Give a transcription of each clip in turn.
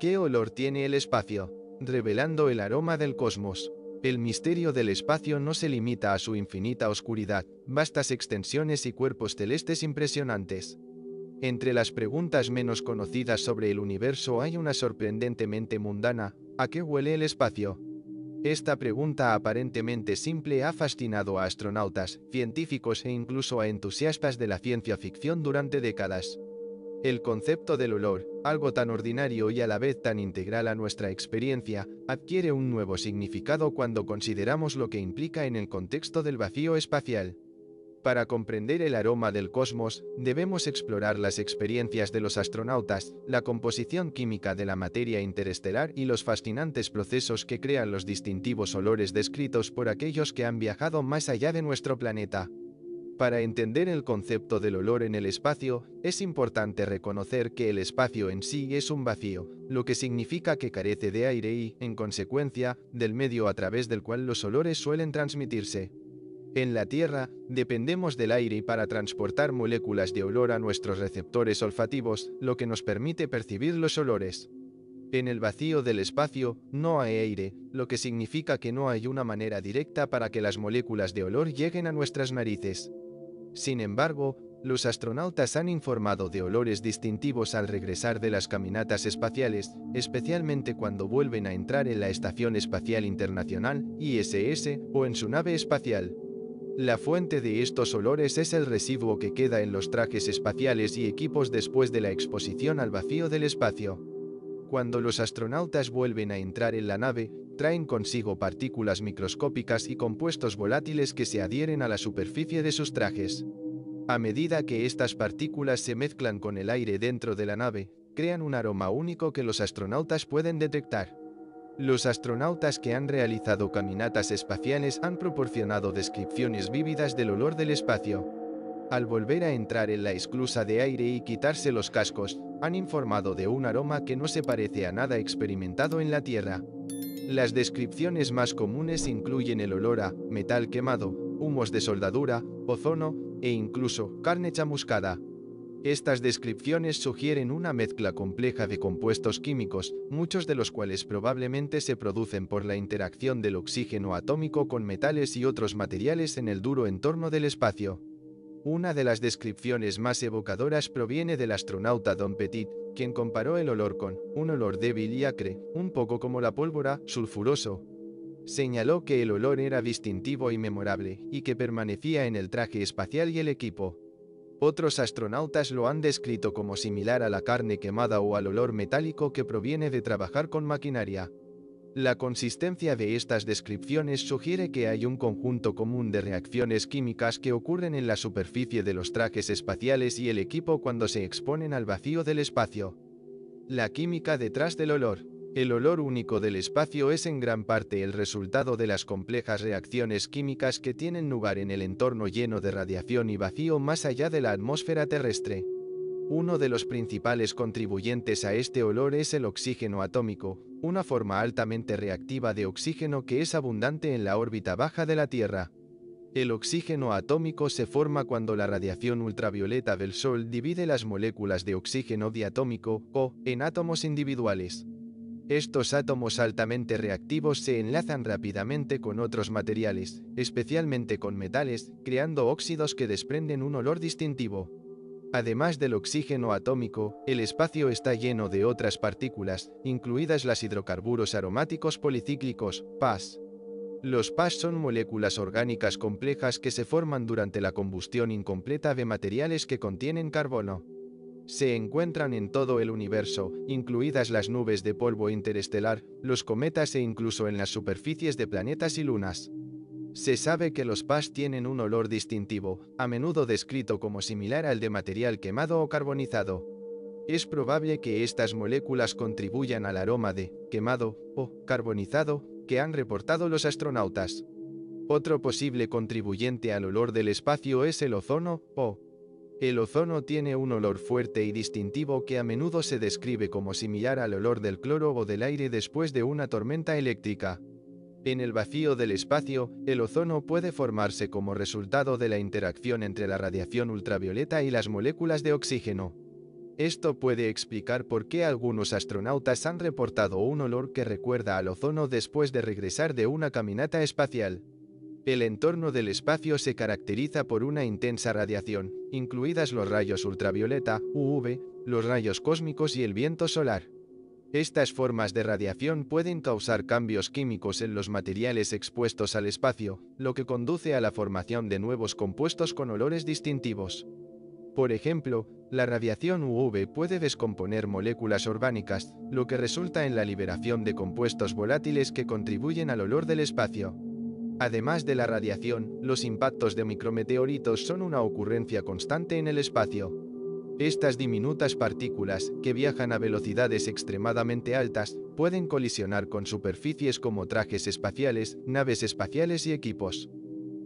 ¿Qué olor tiene el espacio? Revelando el aroma del cosmos. El misterio del espacio no se limita a su infinita oscuridad, vastas extensiones y cuerpos celestes impresionantes. Entre las preguntas menos conocidas sobre el universo hay una sorprendentemente mundana, ¿a qué huele el espacio? Esta pregunta aparentemente simple ha fascinado a astronautas, científicos e incluso a entusiastas de la ciencia ficción durante décadas. El concepto del olor, algo tan ordinario y a la vez tan integral a nuestra experiencia, adquiere un nuevo significado cuando consideramos lo que implica en el contexto del vacío espacial. Para comprender el aroma del cosmos, debemos explorar las experiencias de los astronautas, la composición química de la materia interestelar y los fascinantes procesos que crean los distintivos olores descritos por aquellos que han viajado más allá de nuestro planeta. Para entender el concepto del olor en el espacio, es importante reconocer que el espacio en sí es un vacío, lo que significa que carece de aire y, en consecuencia, del medio a través del cual los olores suelen transmitirse. En la Tierra, dependemos del aire para transportar moléculas de olor a nuestros receptores olfativos, lo que nos permite percibir los olores. En el vacío del espacio, no hay aire, lo que significa que no hay una manera directa para que las moléculas de olor lleguen a nuestras narices. Sin embargo, los astronautas han informado de olores distintivos al regresar de las caminatas espaciales, especialmente cuando vuelven a entrar en la Estación Espacial Internacional, ISS, o en su nave espacial. La fuente de estos olores es el residuo que queda en los trajes espaciales y equipos después de la exposición al vacío del espacio. Cuando los astronautas vuelven a entrar en la nave, traen consigo partículas microscópicas y compuestos volátiles que se adhieren a la superficie de sus trajes. A medida que estas partículas se mezclan con el aire dentro de la nave, crean un aroma único que los astronautas pueden detectar. Los astronautas que han realizado caminatas espaciales han proporcionado descripciones vívidas del olor del espacio. Al volver a entrar en la esclusa de aire y quitarse los cascos, han informado de un aroma que no se parece a nada experimentado en la Tierra. Las descripciones más comunes incluyen el olor a metal quemado, humos de soldadura, ozono e incluso carne chamuscada. Estas descripciones sugieren una mezcla compleja de compuestos químicos, muchos de los cuales probablemente se producen por la interacción del oxígeno atómico con metales y otros materiales en el duro entorno del espacio. Una de las descripciones más evocadoras proviene del astronauta Don Petit, quien comparó el olor con un olor débil y acre, un poco como la pólvora, sulfuroso. Señaló que el olor era distintivo y memorable, y que permanecía en el traje espacial y el equipo. Otros astronautas lo han descrito como similar a la carne quemada o al olor metálico que proviene de trabajar con maquinaria. La consistencia de estas descripciones sugiere que hay un conjunto común de reacciones químicas que ocurren en la superficie de los trajes espaciales y el equipo cuando se exponen al vacío del espacio. La química detrás del olor. El olor único del espacio es en gran parte el resultado de las complejas reacciones químicas que tienen lugar en el entorno lleno de radiación y vacío más allá de la atmósfera terrestre. Uno de los principales contribuyentes a este olor es el oxígeno atómico, una forma altamente reactiva de oxígeno que es abundante en la órbita baja de la Tierra. El oxígeno atómico se forma cuando la radiación ultravioleta del Sol divide las moléculas de oxígeno diatómico, o, en átomos individuales. Estos átomos altamente reactivos se enlazan rápidamente con otros materiales, especialmente con metales, creando óxidos que desprenden un olor distintivo. Además del oxígeno atómico, el espacio está lleno de otras partículas, incluidas las hidrocarburos aromáticos policíclicos, PAS. Los PAS son moléculas orgánicas complejas que se forman durante la combustión incompleta de materiales que contienen carbono. Se encuentran en todo el universo, incluidas las nubes de polvo interestelar, los cometas e incluso en las superficies de planetas y lunas. Se sabe que los PAS tienen un olor distintivo, a menudo descrito como similar al de material quemado o carbonizado. Es probable que estas moléculas contribuyan al aroma de quemado o carbonizado que han reportado los astronautas. Otro posible contribuyente al olor del espacio es el ozono o el ozono tiene un olor fuerte y distintivo que a menudo se describe como similar al olor del cloro o del aire después de una tormenta eléctrica. En el vacío del espacio, el ozono puede formarse como resultado de la interacción entre la radiación ultravioleta y las moléculas de oxígeno. Esto puede explicar por qué algunos astronautas han reportado un olor que recuerda al ozono después de regresar de una caminata espacial. El entorno del espacio se caracteriza por una intensa radiación, incluidas los rayos ultravioleta, UV, los rayos cósmicos y el viento solar. Estas formas de radiación pueden causar cambios químicos en los materiales expuestos al espacio, lo que conduce a la formación de nuevos compuestos con olores distintivos. Por ejemplo, la radiación UV puede descomponer moléculas orgánicas, lo que resulta en la liberación de compuestos volátiles que contribuyen al olor del espacio. Además de la radiación, los impactos de micrometeoritos son una ocurrencia constante en el espacio. Estas diminutas partículas, que viajan a velocidades extremadamente altas, pueden colisionar con superficies como trajes espaciales, naves espaciales y equipos.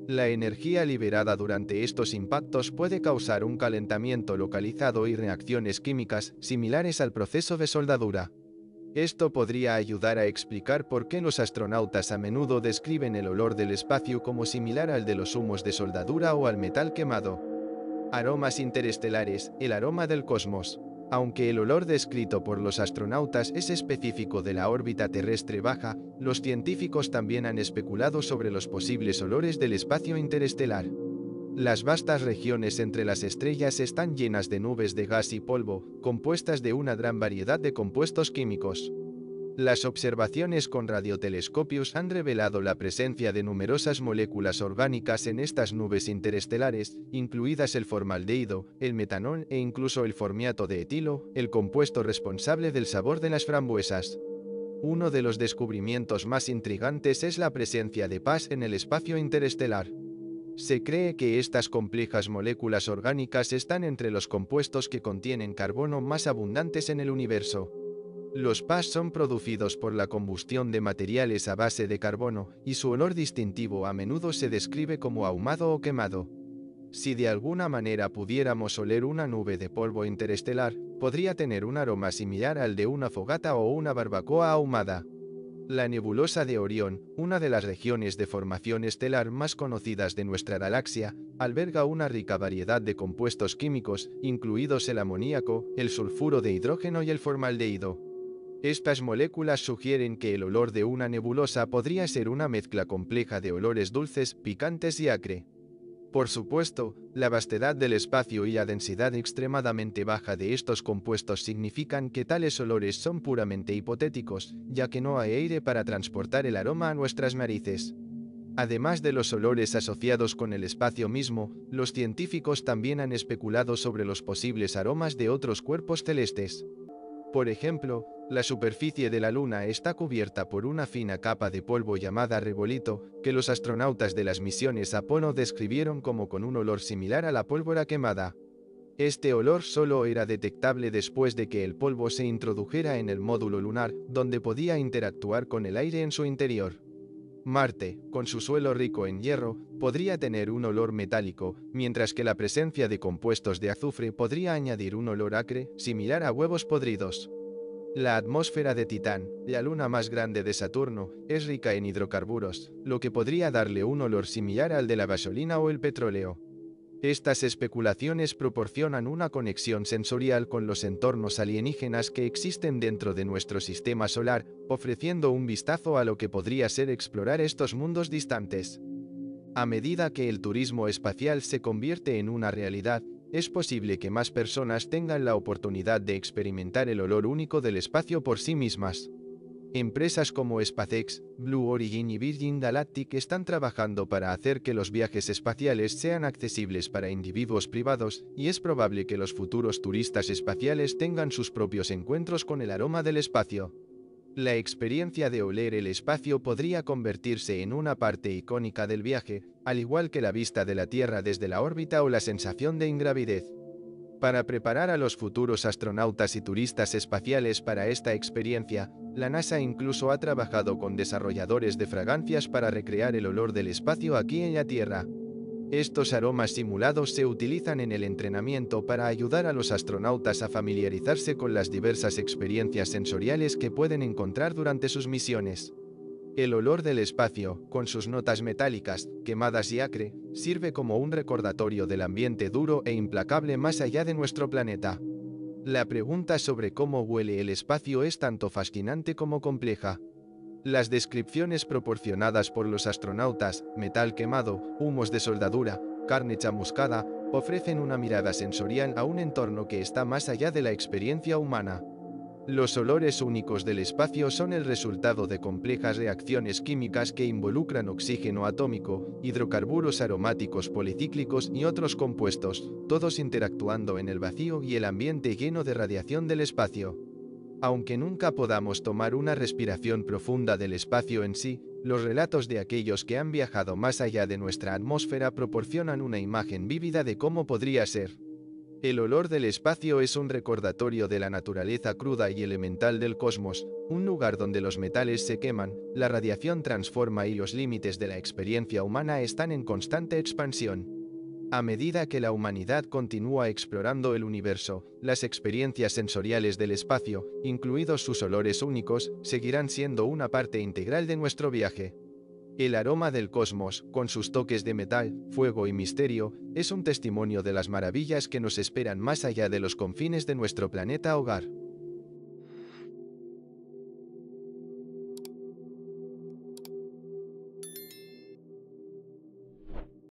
La energía liberada durante estos impactos puede causar un calentamiento localizado y reacciones químicas similares al proceso de soldadura. Esto podría ayudar a explicar por qué los astronautas a menudo describen el olor del espacio como similar al de los humos de soldadura o al metal quemado. Aromas interestelares, el aroma del cosmos. Aunque el olor descrito por los astronautas es específico de la órbita terrestre baja, los científicos también han especulado sobre los posibles olores del espacio interestelar. Las vastas regiones entre las estrellas están llenas de nubes de gas y polvo, compuestas de una gran variedad de compuestos químicos. Las observaciones con radiotelescopios han revelado la presencia de numerosas moléculas orgánicas en estas nubes interestelares, incluidas el formaldehído, el metanol e incluso el formiato de etilo, el compuesto responsable del sabor de las frambuesas. Uno de los descubrimientos más intrigantes es la presencia de paz en el espacio interestelar. Se cree que estas complejas moléculas orgánicas están entre los compuestos que contienen carbono más abundantes en el universo. Los PAS son producidos por la combustión de materiales a base de carbono, y su olor distintivo a menudo se describe como ahumado o quemado. Si de alguna manera pudiéramos oler una nube de polvo interestelar, podría tener un aroma similar al de una fogata o una barbacoa ahumada. La nebulosa de Orión, una de las regiones de formación estelar más conocidas de nuestra galaxia, alberga una rica variedad de compuestos químicos, incluidos el amoníaco, el sulfuro de hidrógeno y el formaldehído. Estas moléculas sugieren que el olor de una nebulosa podría ser una mezcla compleja de olores dulces, picantes y acre. Por supuesto, la vastedad del espacio y la densidad extremadamente baja de estos compuestos significan que tales olores son puramente hipotéticos, ya que no hay aire para transportar el aroma a nuestras narices. Además de los olores asociados con el espacio mismo, los científicos también han especulado sobre los posibles aromas de otros cuerpos celestes. Por ejemplo, la superficie de la Luna está cubierta por una fina capa de polvo llamada rebolito, que los astronautas de las misiones Apolo describieron como con un olor similar a la pólvora quemada. Este olor solo era detectable después de que el polvo se introdujera en el módulo lunar, donde podía interactuar con el aire en su interior. Marte, con su suelo rico en hierro, podría tener un olor metálico, mientras que la presencia de compuestos de azufre podría añadir un olor acre, similar a huevos podridos. La atmósfera de Titán, la luna más grande de Saturno, es rica en hidrocarburos, lo que podría darle un olor similar al de la gasolina o el petróleo. Estas especulaciones proporcionan una conexión sensorial con los entornos alienígenas que existen dentro de nuestro sistema solar, ofreciendo un vistazo a lo que podría ser explorar estos mundos distantes. A medida que el turismo espacial se convierte en una realidad, es posible que más personas tengan la oportunidad de experimentar el olor único del espacio por sí mismas. Empresas como SpaceX, Blue Origin y Virgin Galactic están trabajando para hacer que los viajes espaciales sean accesibles para individuos privados, y es probable que los futuros turistas espaciales tengan sus propios encuentros con el aroma del espacio. La experiencia de oler el espacio podría convertirse en una parte icónica del viaje, al igual que la vista de la Tierra desde la órbita o la sensación de ingravidez. Para preparar a los futuros astronautas y turistas espaciales para esta experiencia, la NASA incluso ha trabajado con desarrolladores de fragancias para recrear el olor del espacio aquí en la Tierra. Estos aromas simulados se utilizan en el entrenamiento para ayudar a los astronautas a familiarizarse con las diversas experiencias sensoriales que pueden encontrar durante sus misiones. El olor del espacio, con sus notas metálicas, quemadas y acre, sirve como un recordatorio del ambiente duro e implacable más allá de nuestro planeta. La pregunta sobre cómo huele el espacio es tanto fascinante como compleja. Las descripciones proporcionadas por los astronautas, metal quemado, humos de soldadura, carne chamuscada, ofrecen una mirada sensorial a un entorno que está más allá de la experiencia humana. Los olores únicos del espacio son el resultado de complejas reacciones químicas que involucran oxígeno atómico, hidrocarburos aromáticos policíclicos y otros compuestos, todos interactuando en el vacío y el ambiente lleno de radiación del espacio. Aunque nunca podamos tomar una respiración profunda del espacio en sí, los relatos de aquellos que han viajado más allá de nuestra atmósfera proporcionan una imagen vívida de cómo podría ser. El olor del espacio es un recordatorio de la naturaleza cruda y elemental del cosmos, un lugar donde los metales se queman, la radiación transforma y los límites de la experiencia humana están en constante expansión. A medida que la humanidad continúa explorando el universo, las experiencias sensoriales del espacio, incluidos sus olores únicos, seguirán siendo una parte integral de nuestro viaje. El aroma del cosmos, con sus toques de metal, fuego y misterio, es un testimonio de las maravillas que nos esperan más allá de los confines de nuestro planeta hogar.